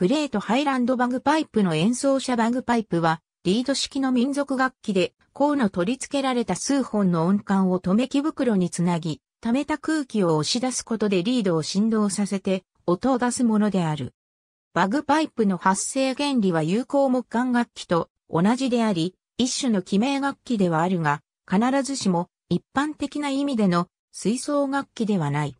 グレートハイランドバグパイプの演奏者バグパイプは、リード式の民族楽器で、甲の取り付けられた数本の音管を留め木袋につなぎ、溜めた空気を押し出すことでリードを振動させて、音を出すものである。バグパイプの発生原理は有効木管楽器と同じであり、一種の記名楽器ではあるが、必ずしも一般的な意味での吹奏楽器ではない。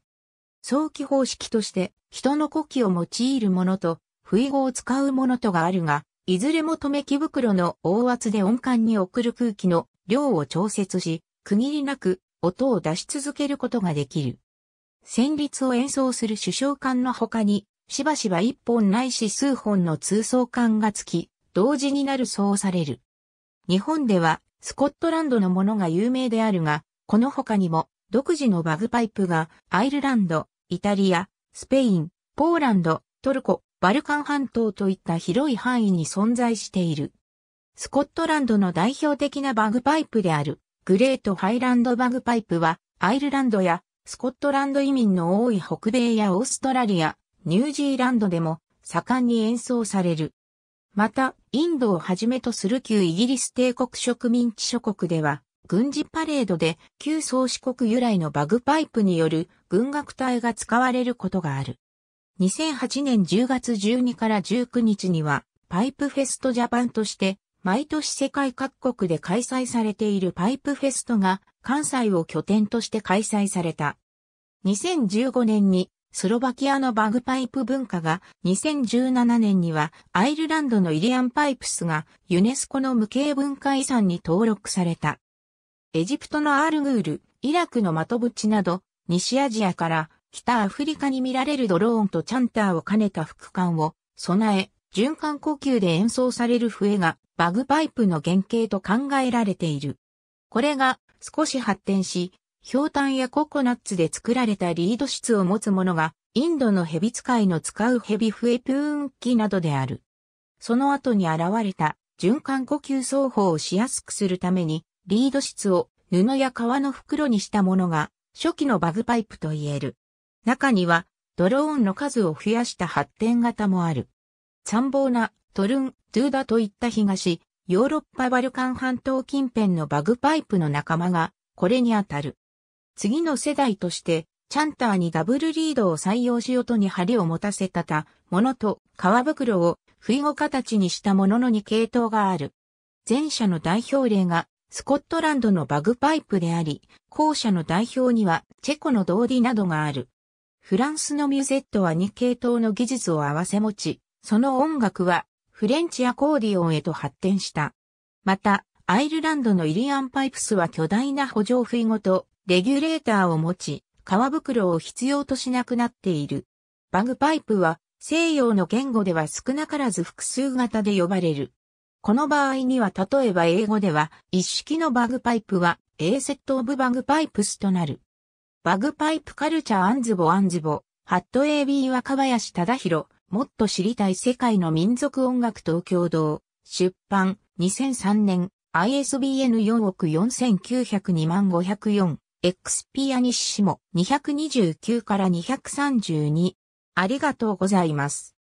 早期方式として人の呼気を用いるものと不意語を使うものとがあるが、いずれも留木袋の大圧で音感に送る空気の量を調節し、区切りなく音を出し続けることができる。旋律を演奏する主唱管の他に、しばしば一本ないし数本の通奏管がつき、同時になるそうされる。日本では、スコットランドのものが有名であるが、この他にも、独自のバグパイプが、アイルランド、イタリア、スペイン、ポーランド、トルコ、バルカン半島といった広い範囲に存在している。スコットランドの代表的なバグパイプであるグレートハイランドバグパイプはアイルランドやスコットランド移民の多い北米やオーストラリア、ニュージーランドでも盛んに演奏される。また、インドをはじめとする旧イギリス帝国植民地諸国では、軍事パレードで旧宗主国由来のバグパイプによる軍楽隊が使われることがある。2008年10月12から19日には、パイプフェストジャパンとして、毎年世界各国で開催されているパイプフェストが、関西を拠点として開催された。2015年に、スロバキアのバグパイプ文化が、2017年にはアイルランドのイリアンパイプスがユネスコの無形文化遺産に登録された。エジプトのアールグール、イラクのマトブチなど、西アジアから北アフリカに見られるドローンとチャンターを兼ねた副艦を備え、循環呼吸で演奏される笛がバグパイプの原型と考えられている。これが少し発展し、氷炭やココナッツで作られたリード質を持つものが、インドの蛇使いの使う蛇フエプーン機などである。その後に現れた循環呼吸奏法をしやすくするために、リード質を布や革の袋にしたものが、初期のバグパイプと言える。中には、ドローンの数を増やした発展型もある。参謀な、トルン、ドゥーダといった東、ヨーロッパバルカン半島近辺のバグパイプの仲間が、これにあたる。次の世代として、チャンターにダブルリードを採用しようとに針を持たせたた、ものと、革袋を、不意語形にしたものの2系統がある。前者の代表例が、スコットランドのバグパイプであり、後者の代表には、チェコの道理などがある。フランスのミュゼットは2系統の技術を併せ持ち、その音楽はフレンチアコーディオンへと発展した。また、アイルランドのイリアンパイプスは巨大な補助吹ごと、レギュレーターを持ち、皮袋を必要としなくなっている。バグパイプは西洋の言語では少なからず複数型で呼ばれる。この場合には例えば英語では一式のバグパイプは A セットオブバグパイプスとなる。バグパイプカルチャーアンズボアンズボ、ハット AB 若林忠宏、もっと知りたい世界の民族音楽東京堂、出版、2003年、ISBN 4億4902万504、X ピアニッシモ229から232。ありがとうございます。